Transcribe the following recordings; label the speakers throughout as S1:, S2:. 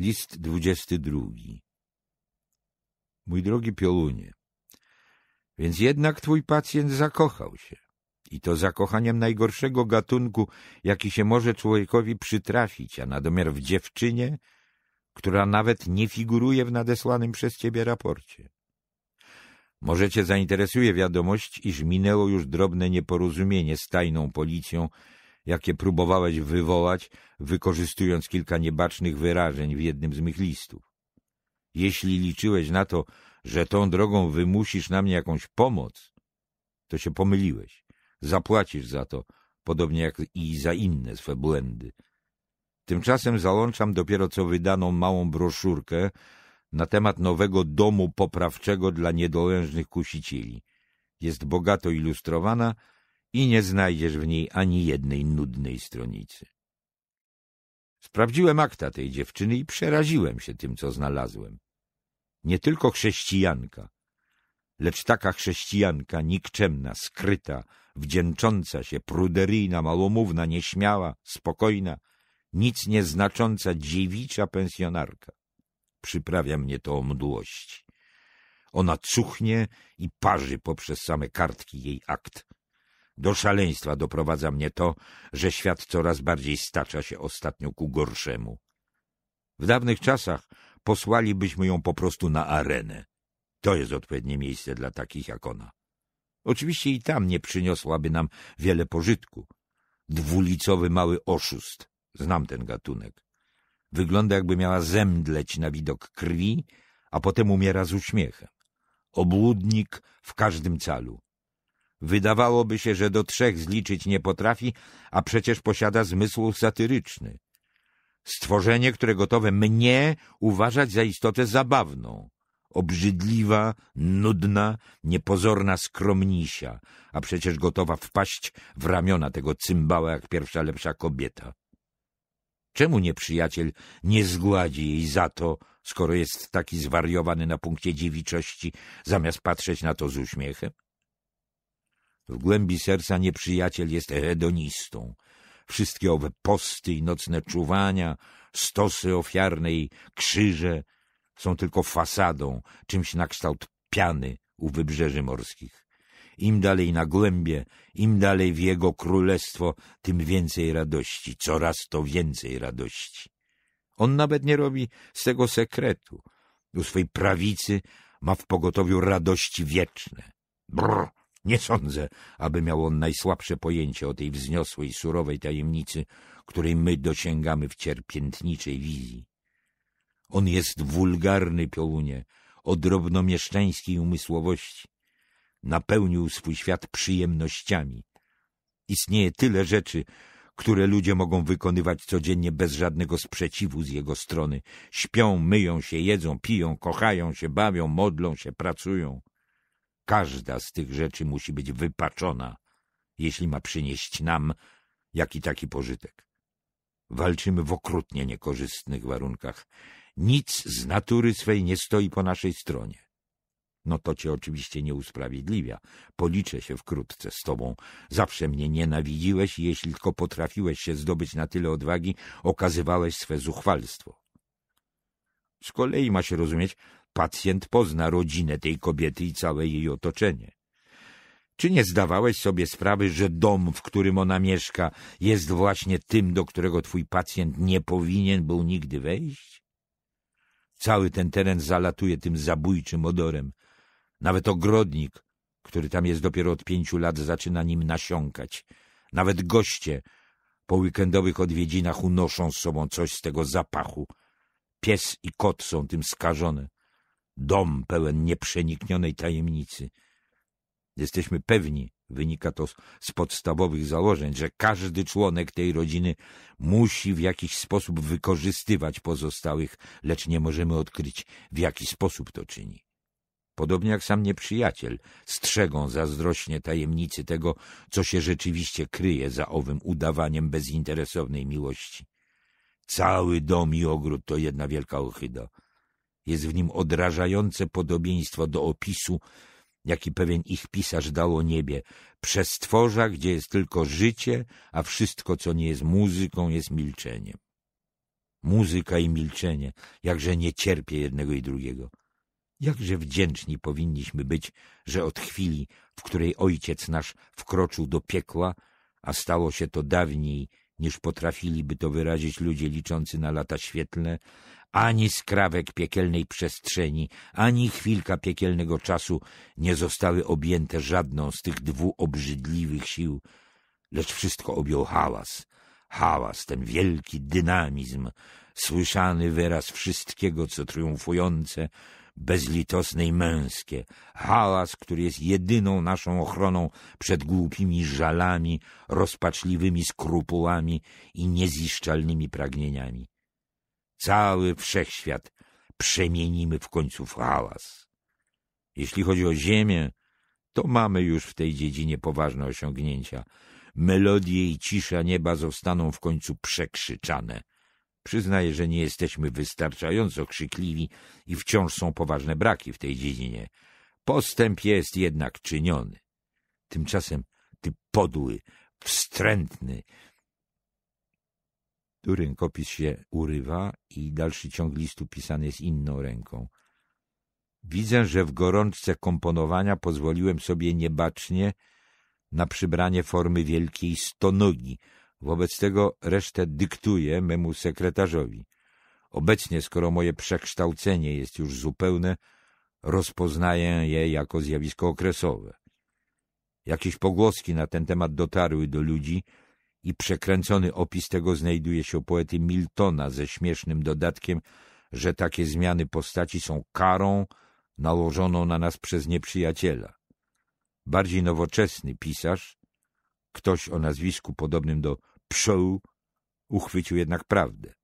S1: List 22. Mój drogi Piolunie, więc jednak twój pacjent zakochał się. I to zakochaniem najgorszego gatunku, jaki się może człowiekowi przytrafić, a nadomiar w dziewczynie, która nawet nie figuruje w nadesłanym przez ciebie raporcie. Może cię zainteresuje wiadomość, iż minęło już drobne nieporozumienie z tajną policją, jakie próbowałeś wywołać, wykorzystując kilka niebacznych wyrażeń w jednym z mych listów. Jeśli liczyłeś na to, że tą drogą wymusisz na mnie jakąś pomoc, to się pomyliłeś. Zapłacisz za to, podobnie jak i za inne swe błędy. Tymczasem załączam dopiero co wydaną małą broszurkę na temat nowego domu poprawczego dla niedołężnych kusicieli. Jest bogato ilustrowana, i nie znajdziesz w niej ani jednej nudnej stronicy. Sprawdziłem akta tej dziewczyny i przeraziłem się tym, co znalazłem. Nie tylko chrześcijanka, lecz taka chrześcijanka nikczemna, skryta, wdzięcząca się, pruderyjna, małomówna, nieśmiała, spokojna, nic nie znacząca dziewicza pensjonarka. Przyprawia mnie to o mdłości. Ona cuchnie i parzy poprzez same kartki jej akt do szaleństwa doprowadza mnie to, że świat coraz bardziej stacza się ostatnio ku gorszemu. W dawnych czasach posłalibyśmy ją po prostu na arenę. To jest odpowiednie miejsce dla takich jak ona. Oczywiście i tam nie przyniosłaby nam wiele pożytku. Dwulicowy mały oszust. Znam ten gatunek. Wygląda jakby miała zemdleć na widok krwi, a potem umiera z uśmiechem. Obłudnik w każdym calu. Wydawałoby się, że do trzech zliczyć nie potrafi, a przecież posiada zmysł satyryczny. Stworzenie, które gotowe mnie uważać za istotę zabawną. Obrzydliwa, nudna, niepozorna skromnisia, a przecież gotowa wpaść w ramiona tego cymbała jak pierwsza lepsza kobieta. Czemu nieprzyjaciel nie zgładzi jej za to, skoro jest taki zwariowany na punkcie dziewiczości, zamiast patrzeć na to z uśmiechem? W głębi serca nieprzyjaciel jest hedonistą. Wszystkie owe posty i nocne czuwania, stosy ofiarne i krzyże są tylko fasadą, czymś na kształt piany u wybrzeży morskich. Im dalej na głębie, im dalej w jego królestwo, tym więcej radości, coraz to więcej radości. On nawet nie robi z tego sekretu. U swej prawicy ma w pogotowiu radości wieczne. Brr! Nie sądzę, aby miał on najsłabsze pojęcie o tej wzniosłej, surowej tajemnicy, której my dosięgamy w cierpiętniczej wizji. On jest wulgarny piołunie, o drobnomieszczańskiej umysłowości. Napełnił swój świat przyjemnościami. Istnieje tyle rzeczy, które ludzie mogą wykonywać codziennie bez żadnego sprzeciwu z jego strony. Śpią, myją się, jedzą, piją, kochają się, bawią, modlą się, pracują. Każda z tych rzeczy musi być wypaczona, jeśli ma przynieść nam jaki taki pożytek. Walczymy w okrutnie niekorzystnych warunkach. Nic z natury swej nie stoi po naszej stronie. No to cię oczywiście nie usprawiedliwia. Policzę się wkrótce z tobą. Zawsze mnie nienawidziłeś i jeśli tylko potrafiłeś się zdobyć na tyle odwagi, okazywałeś swe zuchwalstwo. Z kolei ma się rozumieć, pacjent pozna rodzinę tej kobiety i całe jej otoczenie. Czy nie zdawałeś sobie sprawy, że dom, w którym ona mieszka, jest właśnie tym, do którego twój pacjent nie powinien był nigdy wejść? Cały ten teren zalatuje tym zabójczym odorem. Nawet ogrodnik, który tam jest dopiero od pięciu lat, zaczyna nim nasiąkać. Nawet goście po weekendowych odwiedzinach unoszą z sobą coś z tego zapachu. Pies i kot są tym skażone dom pełen nieprzeniknionej tajemnicy. Jesteśmy pewni, wynika to z podstawowych założeń, że każdy członek tej rodziny musi w jakiś sposób wykorzystywać pozostałych, lecz nie możemy odkryć, w jaki sposób to czyni. Podobnie jak sam nieprzyjaciel, strzegą zazdrośnie tajemnicy tego, co się rzeczywiście kryje za owym udawaniem bezinteresownej miłości. Cały dom i ogród to jedna wielka ochyda. Jest w nim odrażające podobieństwo do opisu, jaki pewien ich pisarz dał o niebie. Przestworza, gdzie jest tylko życie, a wszystko, co nie jest muzyką, jest milczeniem. Muzyka i milczenie, jakże nie cierpie jednego i drugiego. Jakże wdzięczni powinniśmy być, że od chwili, w której ojciec nasz wkroczył do piekła, a stało się to dawniej, niż potrafiliby to wyrazić ludzie liczący na lata świetlne, ani skrawek piekielnej przestrzeni, ani chwilka piekielnego czasu nie zostały objęte żadną z tych dwóch obrzydliwych sił, lecz wszystko objął hałas. Hałas, ten wielki dynamizm, słyszany wyraz wszystkiego, co triumfujące, bezlitosne i męskie. Hałas, który jest jedyną naszą ochroną przed głupimi żalami, rozpaczliwymi skrupułami i nieziszczalnymi pragnieniami. Cały wszechświat przemienimy w końcu w hałas. Jeśli chodzi o Ziemię, to mamy już w tej dziedzinie poważne osiągnięcia. Melodie i cisza nieba zostaną w końcu przekrzyczane. Przyznaję, że nie jesteśmy wystarczająco krzykliwi i wciąż są poważne braki w tej dziedzinie. Postęp jest jednak czyniony. Tymczasem ty podły, wstrętny, Rękopis się urywa i dalszy ciąg listu pisany jest inną ręką. Widzę, że w gorączce komponowania pozwoliłem sobie niebacznie na przybranie formy wielkiej stonogi. Wobec tego resztę dyktuję memu sekretarzowi. Obecnie, skoro moje przekształcenie jest już zupełne, rozpoznaję je jako zjawisko okresowe. Jakieś pogłoski na ten temat dotarły do ludzi, i przekręcony opis tego znajduje się u poety Miltona ze śmiesznym dodatkiem, że takie zmiany postaci są karą nałożoną na nas przez nieprzyjaciela. Bardziej nowoczesny pisarz, ktoś o nazwisku podobnym do Pszoł, uchwycił jednak prawdę.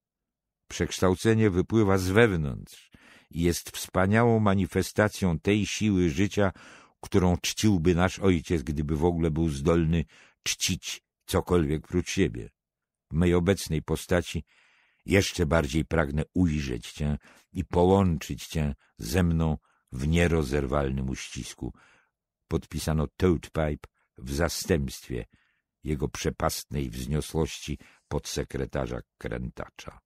S1: Przekształcenie wypływa z wewnątrz i jest wspaniałą manifestacją tej siły życia, którą czciłby nasz ojciec, gdyby w ogóle był zdolny czcić cokolwiek prócz siebie. W mej obecnej postaci jeszcze bardziej pragnę ujrzeć Cię i połączyć Cię ze mną w nierozerwalnym uścisku. Podpisano Toadpipe w zastępstwie jego przepastnej wzniosłości podsekretarza krętacza.